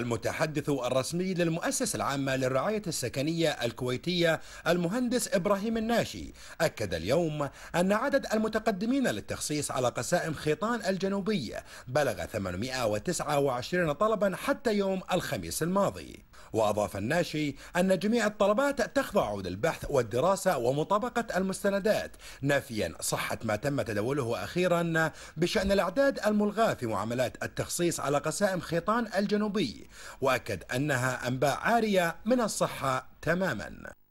المتحدث الرسمي للمؤسسة العامة للرعاية السكنية الكويتية المهندس إبراهيم الناشي أكد اليوم أن عدد المتقدمين للتخصيص على قسائم خيطان الجنوبية بلغ 829 طلبا حتى يوم الخميس الماضي وأضاف الناشي أن جميع الطلبات تخضع للبحث والدراسة ومطابقة المستندات نافيا صحة ما تم تداوله أخيرا بشأن الأعداد الملغاة في معاملات التخصيص على قسائم خيطان الجنوبي وأكد أنها أنباء عارية من الصحة تماما